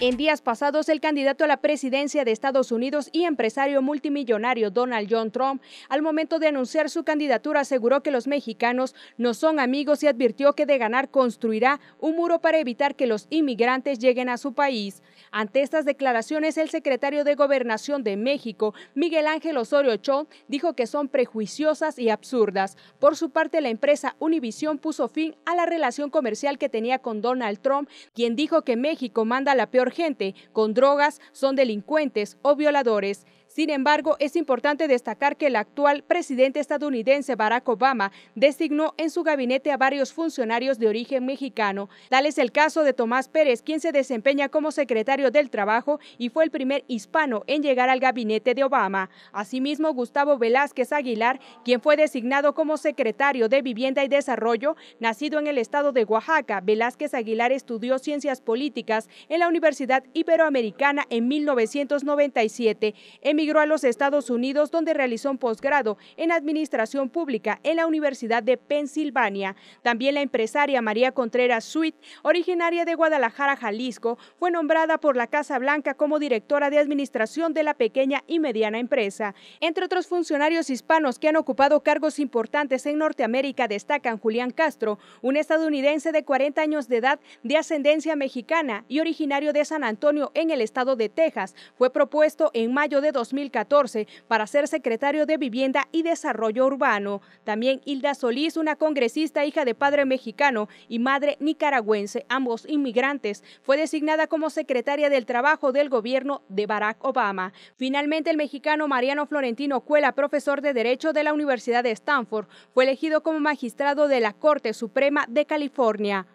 En días pasados, el candidato a la presidencia de Estados Unidos y empresario multimillonario Donald John Trump, al momento de anunciar su candidatura, aseguró que los mexicanos no son amigos y advirtió que de ganar construirá un muro para evitar que los inmigrantes lleguen a su país. Ante estas declaraciones, el secretario de Gobernación de México, Miguel Ángel Osorio Chong dijo que son prejuiciosas y absurdas. Por su parte, la empresa Univision puso fin a la relación comercial que tenía con Donald Trump, quien dijo que México manda la peor gente con drogas, son delincuentes o violadores. Sin embargo, es importante destacar que el actual presidente estadounidense Barack Obama designó en su gabinete a varios funcionarios de origen mexicano. Tal es el caso de Tomás Pérez, quien se desempeña como secretario del Trabajo y fue el primer hispano en llegar al gabinete de Obama. Asimismo, Gustavo Velázquez Aguilar, quien fue designado como secretario de Vivienda y Desarrollo, nacido en el estado de Oaxaca. Velázquez Aguilar estudió ciencias políticas en la Universidad Iberoamericana en 1997. En Emigró a los Estados Unidos donde realizó un posgrado en Administración Pública en la Universidad de Pensilvania. También la empresaria María Contreras Sweet, originaria de Guadalajara, Jalisco, fue nombrada por la Casa Blanca como directora de Administración de la Pequeña y Mediana Empresa. Entre otros funcionarios hispanos que han ocupado cargos importantes en Norteamérica destacan Julián Castro, un estadounidense de 40 años de edad de ascendencia mexicana y originario de San Antonio en el estado de Texas. Fue propuesto en mayo de 2014 para ser secretario de Vivienda y Desarrollo Urbano. También Hilda Solís, una congresista hija de padre mexicano y madre nicaragüense, ambos inmigrantes, fue designada como secretaria del Trabajo del gobierno de Barack Obama. Finalmente, el mexicano Mariano Florentino Cuela, profesor de Derecho de la Universidad de Stanford, fue elegido como magistrado de la Corte Suprema de California.